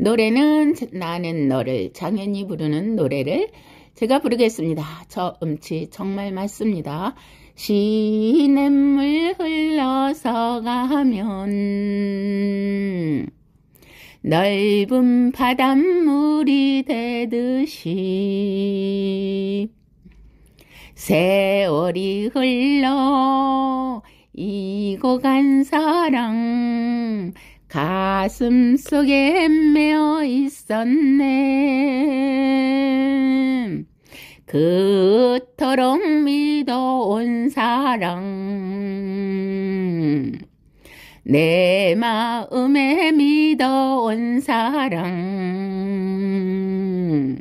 노래는 나는 너를 장현이 부르는 노래를 제가 부르겠습니다. 저 음치 정말 맞습니다. 시냇물 흘러서 가면 넓은 바닷물이 되듯이 세월이 흘러 이고 간 사랑 가슴 속에 헤매어 있었네. 그토록 믿어온 사랑. 내 마음에 믿어온 사랑.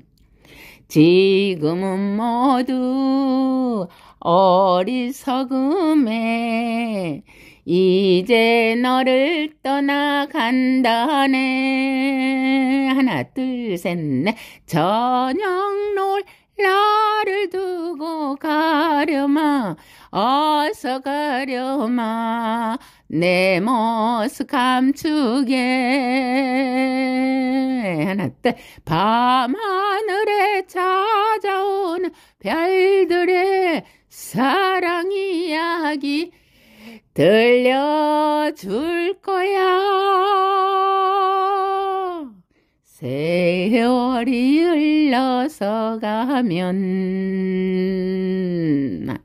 지금은 모두 어리석음에 이제 너를 떠나간다네 하나 둘셋넷 저녁 놀라를 두고 가려마 어서 가려마 내 모습 감추게 하나 둘 밤하늘에 찾아오는 별들의 사랑 이야기 들려줄 거야. 세월이 흘러서 가면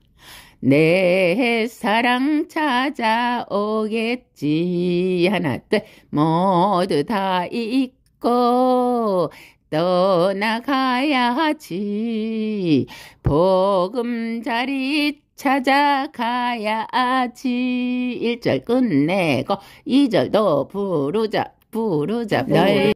내 사랑 찾아오겠지. 하나, 둘, 모두 다 잊고 떠나가야지 보금자리 찾아가야지 1절 끝내고 2절도 부르자 부르자 네. 널